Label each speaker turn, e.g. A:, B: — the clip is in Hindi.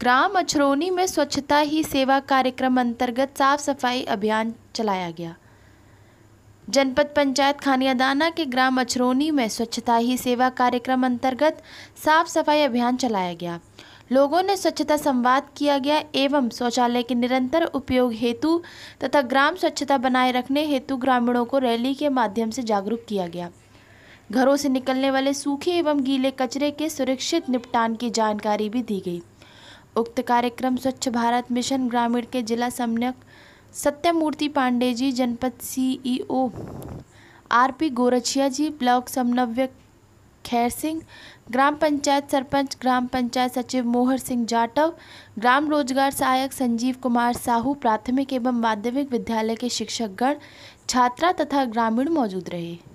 A: ग्राम अछरौनी में स्वच्छता ही सेवा कार्यक्रम अंतर्गत साफ सफाई अभियान चलाया गया जनपद पंचायत खानियादाना के ग्राम अछरौनी में स्वच्छता ही सेवा कार्यक्रम अंतर्गत साफ सफाई अभियान चलाया गया लोगों ने स्वच्छता संवाद किया गया एवं शौचालय के निरंतर उपयोग हेतु तथा ग्राम स्वच्छता बनाए रखने हेतु ग्रामीणों को रैली के माध्यम से जागरूक किया गया घरों से निकलने वाले सूखे एवं गीले कचरे के सुरक्षित निपटान की जानकारी भी दी गई उक्त कार्यक्रम स्वच्छ भारत मिशन ग्रामीण के जिला समन्वयक सत्यमूर्ति पांडे जी जनपद CEO e RP Gorchhiya ji block समन्वयक खैर सिंह ग्राम पंचायत सरपंच ग्राम पंचायत सचिव मोहर सिंह जाटव ग्राम रोजगार सहायक संजीव कुमार साहू प्राथमिक एवं माध्यमिक विद्यालय के शिक्षकगण छात्रा तथा ग्रामीण मौजूद रहे